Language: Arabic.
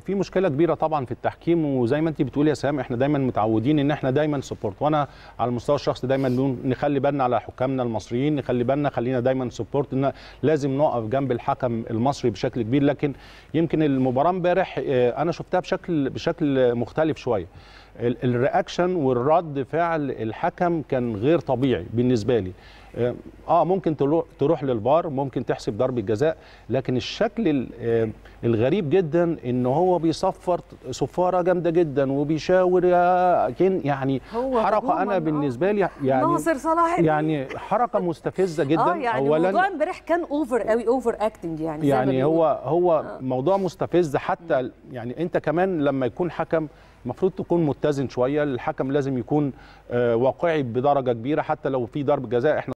في مشكله كبيره طبعا في التحكيم وزي ما انت بتقول يا سهام احنا دايما متعودين ان احنا دايما سبورت وانا على المستوى الشخصي دايما نخلي بالنا على حكامنا المصريين نخلي بالنا خلينا دايما سبورت ان لازم نقف جنب الحكم المصري بشكل كبير لكن يمكن المباراه امبارح آه، انا شفتها بشكل بشكل مختلف شويه الرياكشن والرد فعل الحكم كان غير طبيعي بالنسبه لي اه, آه، ممكن تروح للفار ممكن تحسب ضربه جزاء لكن الشكل آه، الغريب جدا ان هو بيصفر صفاره جامده جدا وبيشاور يعني حركه انا آه. بالنسبه لي يعني ناصر صلاح يعني حركه مستفزه جدا آه يعني اولا الموضوع امبارح كان اوفر قوي اوفر اكتنج يعني يعني هو هو آه. موضوع مستفز حتى يعني انت كمان لما يكون حكم المفروض تكون متزن شويه الحكم لازم يكون آه، واقعي بدرجه كبيره حتى لو في ضرب جزاء احنا